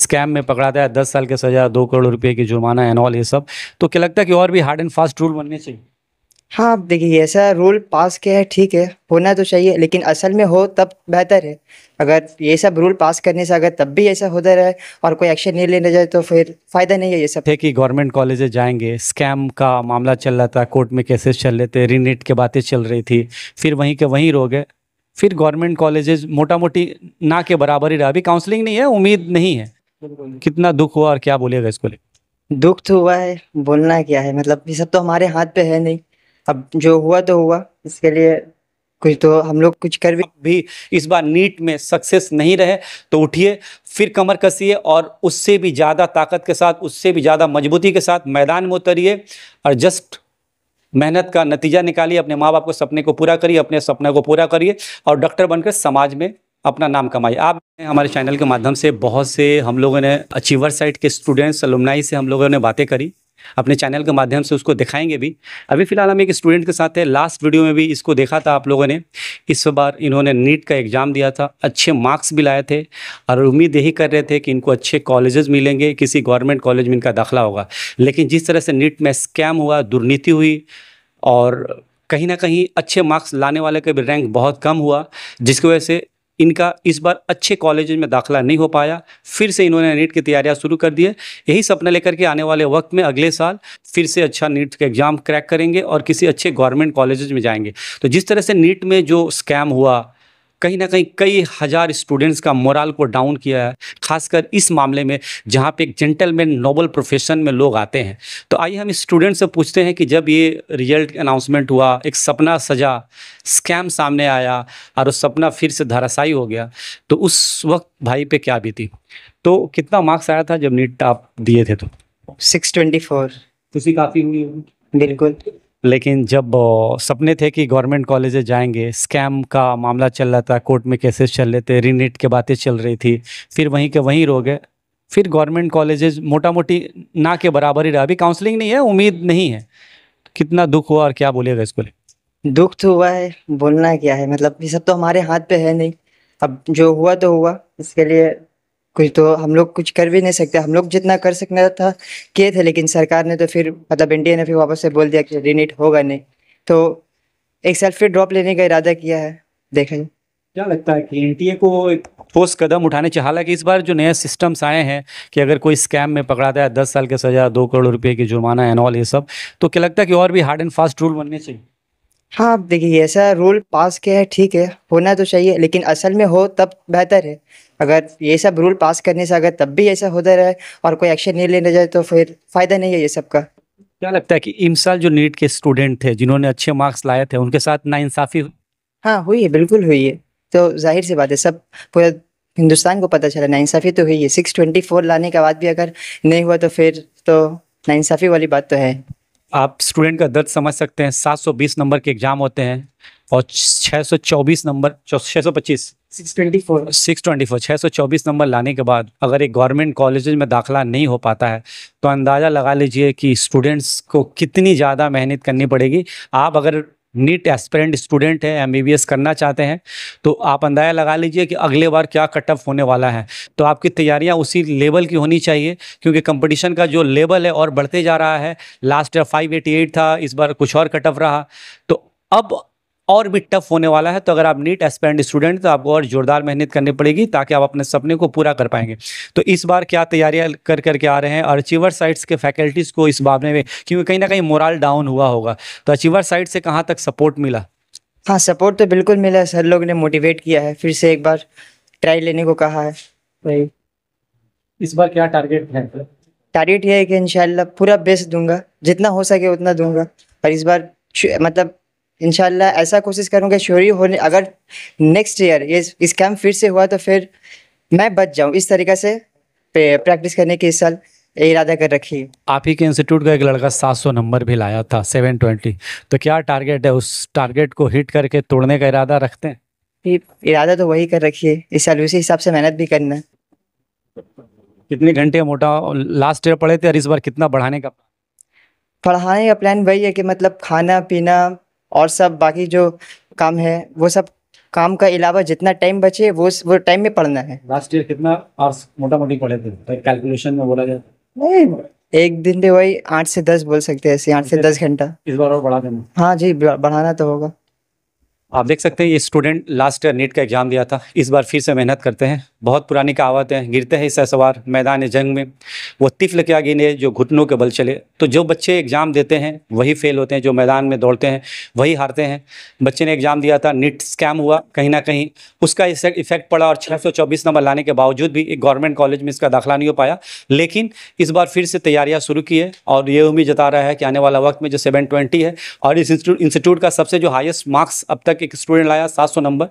Scam में पकड़ा गया दस साल की सजा दो करोड़ रुपए की जुर्माना एनऑल ये सब तो क्या लगता है कि और भी हार्ड एंड फास्ट रूल बनने चाहिए हाँ देखिए ऐसा रूल पास किया है ठीक है होना तो चाहिए लेकिन असल में हो तब बेहतर है अगर ये सब रूल पास करने से अगर तब भी ऐसा होता रहे और कोई एक्शन नहीं लेने जाए तो फिर फायदा नहीं है ये सब थे कि गवर्नमेंट कॉलेज जाएंगे स्कैम का मामला चल रहा था कोर्ट में केसेस चल रहे थे रीनेट की बातें चल रही थी फिर वहीं के वहीं रो गए फिर गवर्नमेंट कॉलेजेज मोटा मोटी ना के बराबर ही रहा अभी काउंसलिंग नहीं है उम्मीद नहीं है कितना दुख हुआ और क्या बोलेगा इसको ले? दुख तो हुआ है बोलना क्या है मतलब ये सब तो हमारे हाथ पे है नहीं अब जो हुआ तो हुआ इसके लिए कुछ तो हम लोग कुछ कर भी, भी इस बार नीट में सक्सेस नहीं रहे तो उठिए फिर कमर कसिए और उससे भी ज़्यादा ताकत के साथ उससे भी ज़्यादा मजबूती के साथ मैदान में उतरिए और जस्ट मेहनत का नतीजा निकालिए अपने माँ बाप के सपने को पूरा करिए अपने सपने को पूरा करिए और डॉक्टर बनकर समाज में अपना नाम कमाई आप हमारे चैनल के माध्यम से बहुत से हम लोगों ने अचीवर साइट के स्टूडेंट्स अलुमनाई से हम लोगों ने बातें करी अपने चैनल के माध्यम से उसको दिखाएंगे भी अभी फिलहाल हम एक स्टूडेंट के साथ है लास्ट वीडियो में भी इसको देखा था आप लोगों ने इस बार इन्होंने नीट का एग्ज़ाम दिया था अच्छे मार्क्स भी लाए थे और उम्मीद यही कर रहे थे कि इनको अच्छे कॉलेजेस मिलेंगे किसी गवर्नमेंट कॉलेज में इनका दाखिला होगा लेकिन जिस तरह से नीट में स्कैम हुआ दुर्नीति हुई और कहीं ना कहीं अच्छे मार्क्स लाने वाले का भी रैंक बहुत कम हुआ जिसकी वजह से इनका इस बार अच्छे कॉलेज में दाखिला नहीं हो पाया फिर से इन्होंने नीट की तैयारियां शुरू कर दी है यही सपना लेकर के आने वाले वक्त में अगले साल फिर से अच्छा नीट का एग्ज़ाम क्रैक करेंगे और किसी अच्छे गवर्नमेंट कॉलेज में जाएंगे तो जिस तरह से नीट में जो स्कैम हुआ कहीं ना कहीं कई हज़ार स्टूडेंट्स का मोरल को डाउन किया है खासकर इस मामले में जहाँ पे एक जेंटलमैन नोबल प्रोफेशन में लोग आते हैं तो आइए हम स्टूडेंट से पूछते हैं कि जब ये रिजल्ट अनाउंसमेंट हुआ एक सपना सजा स्कैम सामने आया और उस सपना फिर से धराशाई हो गया तो उस वक्त भाई पे क्या बीती तो कितना मार्क्स आया था जब नीट आप दिए थे तो सिक्स ट्वेंटी फोर काफ़ी हुई बिल्कुल लेकिन जब सपने थे कि गवर्नमेंट कॉलेजेस जाएंगे स्कैम का मामला चल रहा था कोर्ट में केसेस चल रहे थे रिनिट के बातें चल रही थी फिर वहीं के वहीं रो गए फिर गवर्नमेंट कॉलेजेस मोटा मोटी ना के बराबर ही रहा अभी काउंसलिंग नहीं है उम्मीद नहीं है कितना दुख हुआ और क्या बोलेगा इसको दुख तो हुआ है बोलना क्या है मतलब ये सब तो हमारे हाथ पे है नहीं अब जो हुआ तो हुआ इसके लिए कुछ तो हम लोग कुछ कर भी नहीं सकते हम लोग जितना कर सकना था किए थे लेकिन सरकार ने तो फिर मतलब इंडिया ने फिर वापस से बोल दिया कि रिनीट होगा नहीं तो एक साल फिर ड्रॉप लेने का इरादा किया है देखें क्या लगता है कि एनटीए को एक ठोस कदम उठाने चाहिए हालांकि इस बार जो नए सिस्टम्स आए हैं कि अगर कोई स्कैम में पकड़ा जाए दस साल की सजा दो करोड़ रुपए की जुर्माना एनऑल ये सब तो क्या लगता है कि और भी हार्ड एंड फास्ट रूल बनने चाहिए हाँ आप देखिए ऐसा रूल पास किया है ठीक है होना तो चाहिए लेकिन असल में हो तब बेहतर है अगर ये सब रूल पास करने से अगर तब भी ऐसा होता रहे और कोई एक्शन नहीं लेने जाए तो फिर फ़ायदा नहीं है ये सब का क्या लगता है कि इन साल जो नीट के स्टूडेंट थे जिन्होंने अच्छे मार्क्स लाए थे उनके साथ नाइंसाफ़ी हाँ हुई है बिल्कुल हुई है तो जाहिर सी बात है सब पूरा हिंदुस्तान को पता चला नाइंसाफ़ी तो हुई है सिक्स ट्वेंटी फोर लाने के बाद भी अगर नहीं हुआ तो फिर तो नाइंसाफ़ी वाली बात तो है आप स्टूडेंट का दर्द समझ सकते हैं बीस नंबर के एग्ज़ाम होते हैं और चौबीस नंबर पच्चीस सिक्स ट्वेंटी फोर छः सौ चौबीस नंबर लाने के बाद अगर एक गवर्नमेंट कॉलेज में दाखिला नहीं हो पाता है तो अंदाज़ा लगा लीजिए कि स्टूडेंट्स को कितनी ज़्यादा मेहनत करनी पड़ेगी आप अगर नीट एस्परेंट स्टूडेंट है एम करना चाहते हैं तो आप अंदाजा लगा लीजिए कि अगले बार क्या कट ऑफ होने वाला है तो आपकी तैयारियां उसी लेवल की होनी चाहिए क्योंकि कंपटीशन का जो लेवल है और बढ़ते जा रहा है लास्ट ईयर 588 था इस बार कुछ और कट ऑफ रहा तो अब और भी टफ होने वाला है तो अगर आप नीट एस्पेंड स्टूडेंट तो आपको और जोरदार मेहनत करनी पड़ेगी ताकि आप अपने सपने को पूरा कर पाएंगे तो इस बार क्या तैयारियां कर करके आ रहे हैं और अचीवर साइट्स के फैकल्टीज़ को इस बारे में क्योंकि कहीं ना कहीं मोरल डाउन हुआ होगा तो अचीवर साइट से कहाँ तक सपोर्ट मिला हाँ सपोर्ट तो बिल्कुल मिला है सर लोग ने मोटिवेट किया है फिर से एक बार ट्राई लेने को कहा है इस बार क्या टारगेट है टारगेट ये है कि इंशाल्लाह पूरा बेस्ट दूंगा जितना हो सके उतना दूंगा और इस बार मतलब इन ऐसा कोशिश करूँगा शोरी होने अगर नेक्स्ट ईयर ये स्कैम फिर से हुआ तो फिर मैं बच जाऊँ इस तरीके से प्रैक्टिस करने के इस साल इरादा कर रखी आप ही के इंस्टीट्यूट का एक लड़का 700 नंबर भी लाया था 720 तो क्या टारगेट है उस टारगेट को हिट करके तोड़ने का इरादा रखते हैं इरादा तो वही कर रखिए इस साल उसी हिसाब से मेहनत भी करना कितने घंटे मोटा लास्ट ईयर पढ़े थे और इस बार कितना बढ़ाने का पढ़ाने का प्लान वही है कि मतलब खाना पीना और सब बाकी जो काम है वो सब काम का अलावा जितना टाइम बचे वो वो टाइम में पढ़ना है लास्ट ईयर कितना आवर्स मोटा मोटी पढ़े थे कैलकुलेशन में बोला जाए नहीं एक दिन पे वही आठ से दस बोल सकते हैं ऐसे आठ से दस घंटा इस बार और बढ़ा देना हाँ जी बढ़ाना तो होगा आप देख सकते हैं ये स्टूडेंट लास्ट ईयर नीट का एग्ज़ाम दिया था इस बार फिर से मेहनत करते हैं बहुत पुरानी कहावत है गिरते हैं सवार मैदान जंग में वो तिफल क्या गिने जो घुटनों के बल चले तो जो बच्चे एग्ज़ाम देते हैं वही फेल होते हैं जो मैदान में दौड़ते हैं वही हारते हैं बच्चे ने एग्ज़ाम दिया था नीट स्कैम हुआ कहीं ना कहीं उसका इफेक्ट पड़ा और छः नंबर लाने के बावजूद भी एक गवर्नमेंट कॉलेज में इसका दाखिला नहीं हो पाया लेकिन इस बार फिर से तैयारियाँ शुरू की है और ये उम्मीद जता रहा है कि आने वाला वक्त में जो सेवन है और इस इंस्टीट्यूट का सबसे जो हाइस्ट मार्क्स अब तक तक एक स्टूडेंट लाया 700 नंबर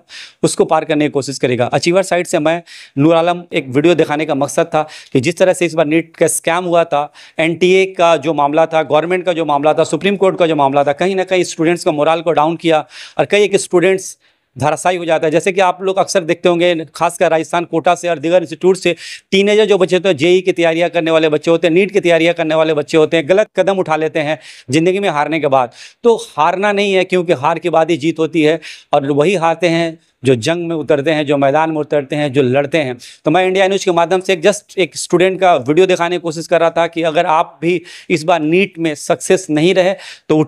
उसको पार करने की कोशिश करेगा अचीवर साइड से मैं नूर आलम एक वीडियो दिखाने का मकसद था कि जिस तरह से इस बार नीट का स्कैम हुआ था एन का जो मामला था गवर्नमेंट का जो मामला था सुप्रीम कोर्ट का जो मामला था कहीं ना कहीं स्टूडेंट्स का मोरल को डाउन किया और कई एक स्टूडेंट्स धराशाई हो जाता है जैसे कि आप लोग अक्सर देखते होंगे खासकर राजस्थान कोटा से और दिगर इंस्टीट्यूट से टीनेजर जो बच्चे होते हैं जेई की तैयारियाँ करने वाले बच्चे होते हैं नीट की तैयारियां करने वाले बच्चे होते हैं गलत कदम उठा लेते हैं ज़िंदगी में हारने के बाद तो हारना नहीं है क्योंकि हार के बाद ही जीत होती है और वही हारते हैं जो जंग में उतरते हैं जो मैदान में उतरते हैं जो लड़ते हैं तो मैं इंडिया न्यूज़ के माध्यम से एक जस्ट एक स्टूडेंट का वीडियो दिखाने की कोशिश कर रहा था कि अगर आप भी इस बार नीट में सक्सेस नहीं रहे तो